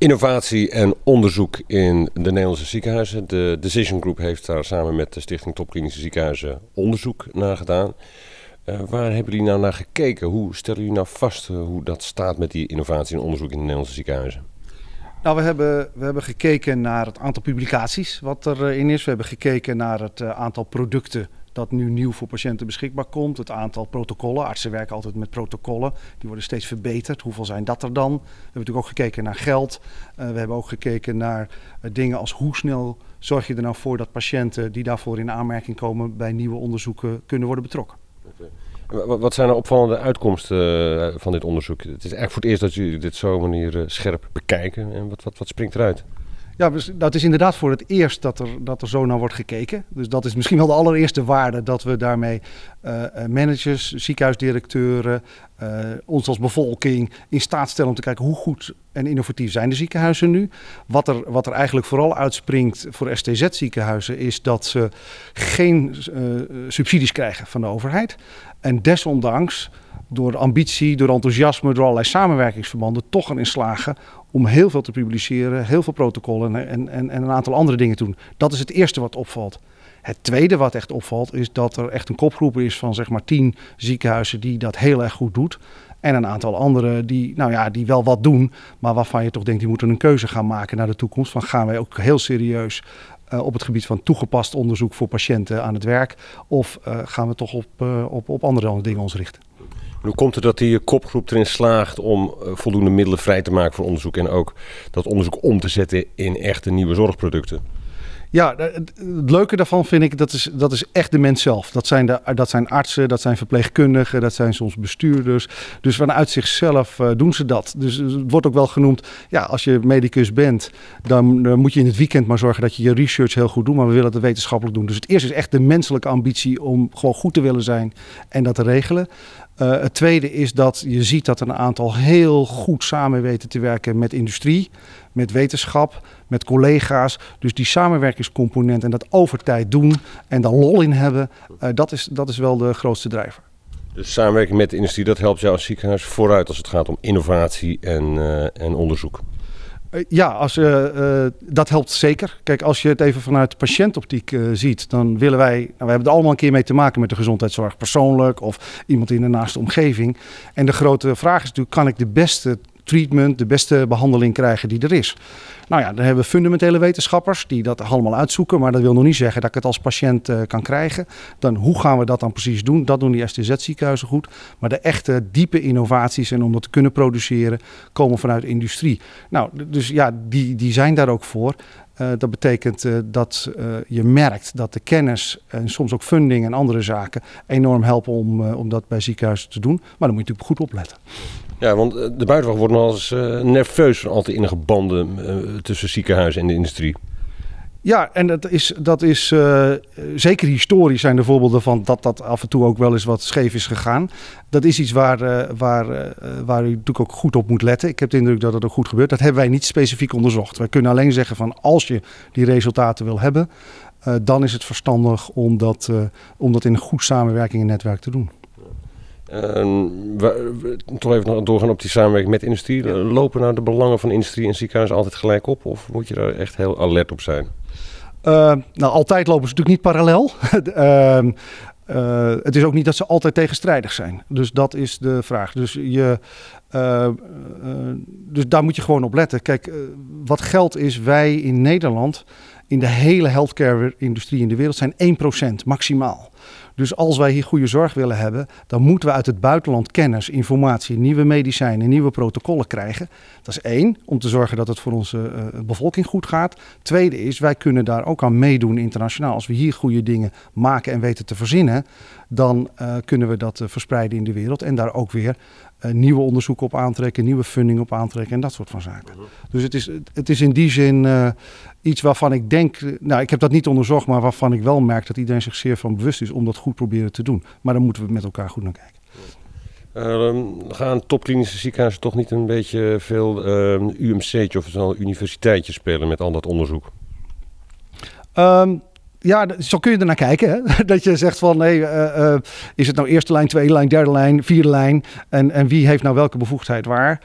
Innovatie en onderzoek in de Nederlandse ziekenhuizen. De Decision Group heeft daar samen met de Stichting Topklinische Ziekenhuizen onderzoek naar gedaan. Eh, waar hebben jullie nou naar gekeken? Hoe stellen jullie nou vast eh, hoe dat staat met die innovatie en onderzoek in de Nederlandse ziekenhuizen? Nou, we hebben, we hebben gekeken naar het aantal publicaties wat erin eh, is. We hebben gekeken naar het aantal producten dat nu nieuw voor patiënten beschikbaar komt. Het aantal protocollen. Artsen werken altijd met protocollen. Die worden steeds verbeterd. Hoeveel zijn dat er dan? We hebben natuurlijk ook gekeken naar geld. Eh, we hebben ook gekeken naar eh, dingen als hoe snel zorg je er nou voor dat patiënten die daarvoor in aanmerking komen bij nieuwe onderzoeken kunnen worden betrokken. Eh, wat zijn de opvallende uitkomsten van dit onderzoek? Het is eigenlijk voor het eerst dat jullie dit zo manier scherp bekijken. En wat, wat, wat springt eruit? Ja, dat is inderdaad voor het eerst dat er, dat er zo naar wordt gekeken. Dus dat is misschien wel de allereerste waarde dat we daarmee eh, eh, managers, ziekenhuisdirecteuren, eh, ons als bevolking in staat stellen om te kijken hoe goed en innovatief zijn de ziekenhuizen nu. Wat er, wat er eigenlijk vooral uitspringt voor STZ-ziekenhuizen is dat ze geen eh, subsidies krijgen van de overheid. En desondanks door ambitie, door enthousiasme, door allerlei samenwerkingsverbanden toch erin slagen om heel veel te publiceren, heel veel protocollen en, en, en een aantal andere dingen te doen. Dat is het eerste wat opvalt. Het tweede wat echt opvalt is dat er echt een kopgroep is van zeg maar tien ziekenhuizen die dat heel erg goed doet. En een aantal anderen die, nou ja, die wel wat doen, maar waarvan je toch denkt die moeten een keuze gaan maken naar de toekomst. Van gaan wij ook heel serieus eh, op het gebied van toegepast onderzoek voor patiënten aan het werk? Of eh, gaan we toch op, uh, op, op andere dingen ons richten? Hoe komt het dat die kopgroep erin slaagt om voldoende middelen vrij te maken voor onderzoek en ook dat onderzoek om te zetten in echte nieuwe zorgproducten? Ja, eh, het, leuke daarvan vind ik, dat is, dat is echt de mens zelf. Dat zijn, de, dat zijn artsen, dat zijn verpleegkundigen, dat zijn soms bestuurders. Dus vanuit zichzelf eh, doen ze dat. Dus het wordt ook wel genoemd, ja, als je medicus bent, dan moet je in het weekend maar zorgen dat je je research heel goed doet. Maar we willen het wetenschappelijk doen. Dus het eerste is echt de menselijke ambitie om gewoon goed te willen zijn en dat te regelen. Eh, het tweede is dat je ziet dat een aantal heel goed samen weten te werken met industrie, met wetenschap, met collega's. Dus die samenwerkingscomponent en dat over tijd doen en daar lol in hebben, eh, dat, is, dat is wel de grootste drijver. Dus samenwerking met de industrie, dat helpt jou als ziekenhuis vooruit als het gaat om innovatie en, eh, en onderzoek. Eh, ja, als, eh, eh, dat helpt zeker. Kijk, als je het even vanuit patiëntoptiek ziet, dan willen wij, nou, we hebben er allemaal een keer mee te maken met de gezondheidszorg persoonlijk of iemand in de naaste omgeving. En de grote vraag is natuurlijk, kan ik de beste treatment, de beste behandeling krijgen die er is. Nou ja, dan hebben we fundamentele wetenschappers die dat allemaal uitzoeken. Maar dat wil nog niet zeggen dat ik het als patiënt eh, kan krijgen. Dan hoe gaan we dat dan precies doen? Dat doen die STZ-ziekenhuizen goed. Maar de echte diepe innovaties en om dat te kunnen produceren, komen vanuit industrie. Nou, dus ja, die, die zijn daar ook voor. Eh, dat betekent eh, dat eh, je merkt dat de kennis en soms ook funding en andere zaken enorm helpen om, om dat bij ziekenhuizen te doen. Maar dan moet je natuurlijk goed opletten. Ja, want de buitenwacht wordt nog eens nerveus van al te innige banden tussen ziekenhuis en de industrie. Ja, en dat is, dat is eh, zeker historisch zijn er voorbeelden van dat dat af en toe ook wel eens wat scheef is gegaan. Dat is iets waar, uh, waar, eh, waar u natuurlijk ook goed op moet letten. Ik heb de indruk dat dat ook goed gebeurt. Dat hebben wij niet specifiek onderzocht. Wij kunnen alleen zeggen van als je die resultaten wil hebben, dan is het verstandig om dat, om dat in een goed samenwerking en netwerk te doen. Ehm, we, toch even doorgaan op die samenwerking met industrie. Lopen nou de belangen van industrie en ziekenhuis altijd gelijk op? Of moet je daar echt heel alert op zijn? Eh, nou, altijd lopen ze natuurlijk niet parallel. Ehm, eh, het is ook niet dat ze altijd tegenstrijdig zijn. Dus dat is de vraag. Dus, je, eh, dus daar moet je gewoon op letten. Kijk, wat geld is, wij in Nederland, in de hele healthcare-industrie in de wereld, zijn 1% maximaal. Dus als wij hier goede zorg willen hebben, dan moeten we uit het buitenland kennis, informatie, nieuwe medicijnen, nieuwe protocollen krijgen. Dat is één, om te zorgen dat het voor onze eh, eh, bevolking goed gaat. Tweede is, wij kunnen daar ook aan meedoen internationaal. Als we hier goede dingen maken en weten te verzinnen, dan eh, kunnen we dat verspreiden in de wereld en daar ook weer eh, nieuwe onderzoeken op aantrekken, nieuwe funding op aantrekken en dat soort van zaken. Mhm. Dus het is, het is in die zin eh, iets waarvan ik denk, eh, nou ik heb dat niet onderzocht, maar waarvan ik wel merk dat iedereen zich zeer van bewust is om dat goed proberen te doen. Maar daar moeten we met elkaar goed naar kijken. gaan topklinische ziekenhuizen toch niet een beetje veel uh, ehm, UMC'tje of een universiteitje spelen met al dat onderzoek? Ehm, ja, zo kun je er naar kijken. Hè? Dat je zegt van, nee, eh, eh, is het nou eerste lijn, tweede lijn, derde lijn, vierde lijn? En, en wie heeft nou welke bevoegdheid waar?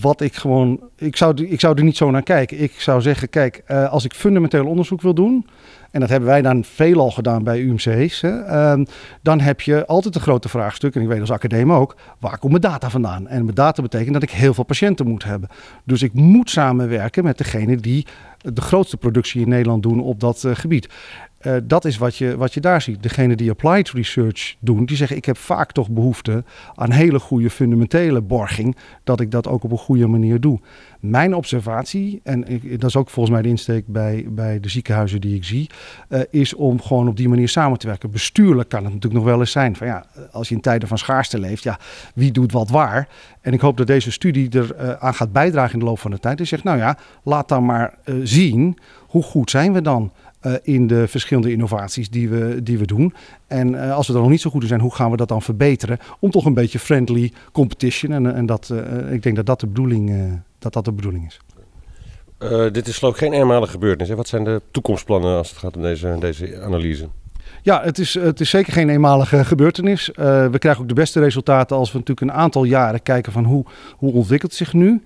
Wat ik gewoon, ik zou, ik zou er niet zo naar kijken. Ik zou zeggen, kijk, eh, als ik fundamenteel onderzoek wil doen, en dat hebben wij dan veelal gedaan bij UMC's, hè, ehm, dan heb je altijd een grote vraagstuk, en ik weet als academie ook, waar komt mijn data vandaan? En mijn data betekent dat ik heel veel patiënten moet hebben. Dus ik moet samenwerken met degene die de grootste productie in Nederland doen op dat gebied. Eh, dat is wat je, wat je daar ziet. Degenen die applied research doen, die zeggen: Ik heb vaak toch behoefte aan hele goede fundamentele borging, dat ik dat ook op een goede manier doe. Mijn observatie, en dat is ook volgens mij de insteek bij, bij de ziekenhuizen die ik zie, eh, is om gewoon op die manier samen te werken. Bestuurlijk kan het natuurlijk nog wel eens zijn: van ja, als je in tijden van schaarste leeft, ja, wie doet wat waar? En ik hoop dat deze studie er eh, aan gaat bijdragen in de loop van de tijd. En zegt: Nou ja, laat dan maar zien hoe goed zijn we dan? Eh, in de verschillende innovaties die we, die we doen. En eh, als we er nog niet zo goed in zijn, hoe gaan we dat dan verbeteren? Om toch een beetje friendly competition. En, eh, en dat, ik denk dat dat de bedoeling, dat dat de bedoeling is. dit is geloof geen eenmalige gebeurtenis. Hè? Wat zijn de toekomstplannen als het gaat om deze, deze analyse? Ja, het is, het is zeker geen eenmalige gebeurtenis. we krijgen ook de beste resultaten als we natuurlijk een aantal jaren kijken van hoe, hoe ontwikkelt zich nu.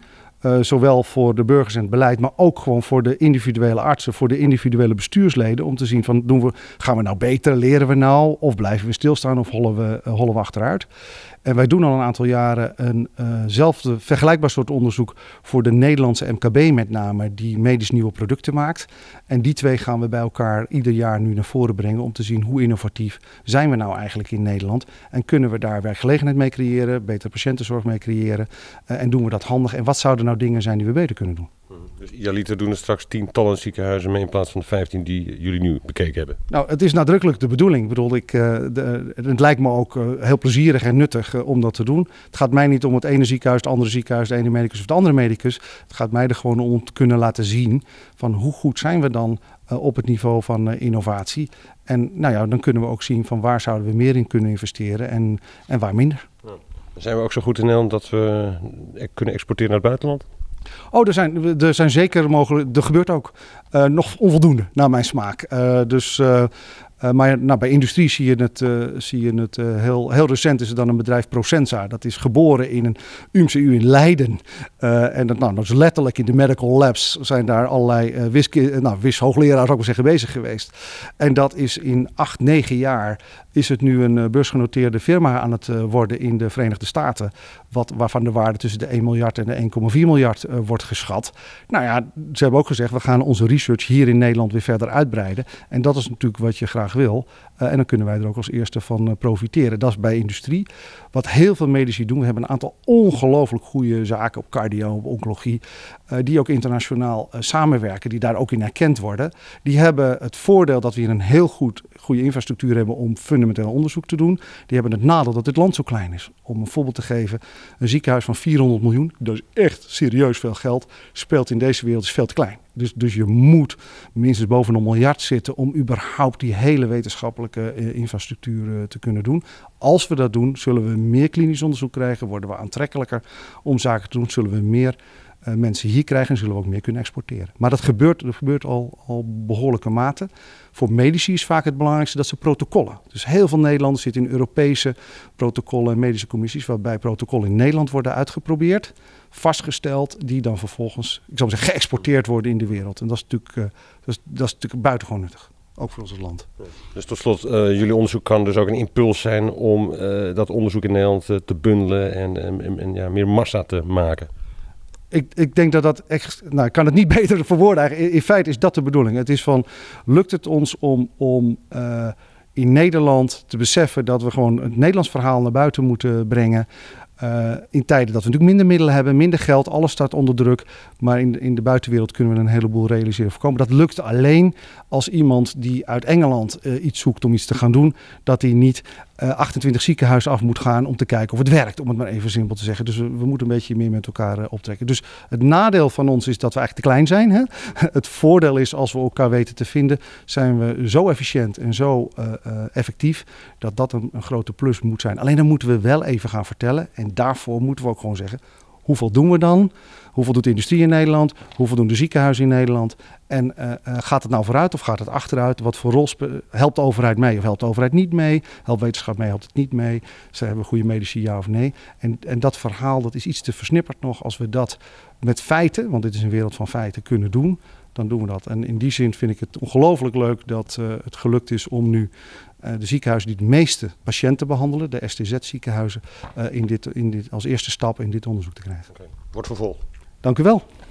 Eh, zowel voor de burgers en het beleid, maar ook gewoon voor de individuele artsen, voor de individuele bestuursleden. Om te zien van doen we, gaan we nou beter, leren we nou? Of blijven we stilstaan of hollen we, eh, hollen we achteruit? En wij doen al een aantal jaren eenzelfde eh, zelfde vergelijkbaar soort onderzoek voor de Nederlandse MKB met name, die medisch nieuwe producten maakt. En die twee gaan we bij elkaar ieder jaar nu naar voren brengen om te zien hoe innovatief zijn we nou eigenlijk in Nederland. En kunnen we daar werkgelegenheid mee creëren, betere patiëntenzorg mee creëren. Eh, en doen we dat handig en wat zouden nou dingen zijn die we beter kunnen doen. Mhm. Dus idealiter doen er straks tientallen ziekenhuizen mee in plaats van de 15 die jullie nu bekeken hebben? Nou, het is nadrukkelijk de bedoeling. Ik bedoel, ik, eh, het lijkt me ook eh, heel plezierig en nuttig eh, om dat te doen. Het gaat mij niet om het ene ziekenhuis, het andere ziekenhuis, de ene medicus of de andere medicus. Het gaat mij er gewoon om te kunnen laten zien van hoe goed zijn we dan op het niveau van innovatie. En nou ja, dan kunnen we ook zien van waar zouden we meer in kunnen investeren en, en waar minder. Ja. Zijn we ook zo goed in Nederland dat we kunnen exporteren naar het buitenland? Oh, er zijn, er zijn zeker mogelijk. Er gebeurt ook. Eh, nog onvoldoende naar mijn smaak. Eh, dus. Eh, maar nou, bij industrie zie je het, zie je het heel, heel recent is er dan een bedrijf Procensa. Dat is geboren in een UMCU in Leiden. en dat, nou, dat is letterlijk in de medical labs zijn daar allerlei uh, nou, ook wel zeggen bezig geweest. En dat is in acht, negen jaar is het nu een beursgenoteerde firma aan het worden in de Verenigde Staten wat, waarvan de waarde tussen de 1 miljard en de 1,4 miljard eh, wordt geschat. Nou ja, ze hebben ook gezegd, we gaan onze research hier in Nederland weer verder uitbreiden. En dat is natuurlijk wat je graag wil. Eh, en dan kunnen wij er ook als eerste van eh, profiteren. Dat is bij industrie. Wat heel veel medici doen, we hebben een aantal ongelooflijk goede zaken op cardio, op oncologie. Eh, die ook internationaal eh, samenwerken, die daar ook in erkend worden, die hebben het voordeel dat we hier een heel goed, goede infrastructuur hebben om fundamenteel onderzoek te doen. Die hebben het nadeel dat dit land zo klein is. Om een voorbeeld te geven, een ziekenhuis van 400 miljoen, dat is echt serieus veel geld, speelt in deze wereld is veel te klein. Dus, dus je moet minstens boven een miljard zitten om überhaupt die hele wetenschappelijke eh, infrastructuur te kunnen doen. Als we dat doen, zullen we meer klinisch onderzoek krijgen, worden we aantrekkelijker om zaken te doen, zullen we meer eh, mensen hier krijgen en zullen we ook meer kunnen exporteren. Maar dat gebeurt, dat gebeurt al, al behoorlijke mate. Voor medici is vaak het belangrijkste dat ze protocollen. Dus heel veel Nederlanders zitten in Europese protocollen en medische commissies, waarbij protocollen in Nederland worden uitgeprobeerd, vastgesteld, die dan vervolgens, ik zou zeggen, geëxporteerd worden in de wereld. En dat is natuurlijk, eh, dat is, dat is natuurlijk buitengewoon nuttig ook voor ons land. Dus tot slot, eh, jullie onderzoek kan dus ook een impuls zijn om dat onderzoek in Nederland te bundelen en, en, en, ja, meer massa te maken ik, ik denk dat dat echt. Nou, ik kan het niet beter verwoorden. Eigenlijk. In, feite is dat de bedoeling. Het is van: lukt het ons om. om eh, in Nederland te beseffen dat we gewoon het Nederlands verhaal naar buiten moeten brengen. Eh, in tijden dat we natuurlijk minder middelen hebben, minder geld, alles staat onder druk. Maar in, in de buitenwereld kunnen we een heleboel realiseren voorkomen. Dat lukt alleen als iemand die uit Engeland eh, iets zoekt om iets te gaan doen, dat hij niet 28 eh, ziekenhuizen af moet gaan om te kijken of het werkt, om het maar even simpel te zeggen. Dus we, moeten een beetje meer met elkaar eh, optrekken. Dus het nadeel van ons is dat we eigenlijk te klein zijn. Hè? Het voordeel is als we elkaar weten te vinden, zijn we zo efficiënt en zo uh, effectief dat dat een, een grote plus moet zijn. Alleen dan moeten we wel even gaan vertellen en daarvoor moeten we ook gewoon zeggen, hoeveel doen we dan? Hoeveel doet de industrie in Nederland? Hoeveel doen de ziekenhuizen in Nederland? En eh, eh, gaat het nou vooruit of gaat het achteruit? Wat voor rol helpt de overheid mee of helpt de overheid niet mee? Helpt wetenschap mee, helpt het niet mee? Ze hebben goede medici, ja of nee? En, en dat verhaal dat is iets te versnipperd nog als we dat met feiten, want dit is een wereld van feiten, kunnen doen dan doen we dat. En in die zin vind ik het ongelooflijk leuk dat eh, het gelukt is om nu eh, de ziekenhuizen die het meeste patiënten behandelen, de STZ-ziekenhuizen, eh, in dit, in dit, als eerste stap in dit onderzoek te krijgen. Okay. Wordt vervolgd. Dank u wel.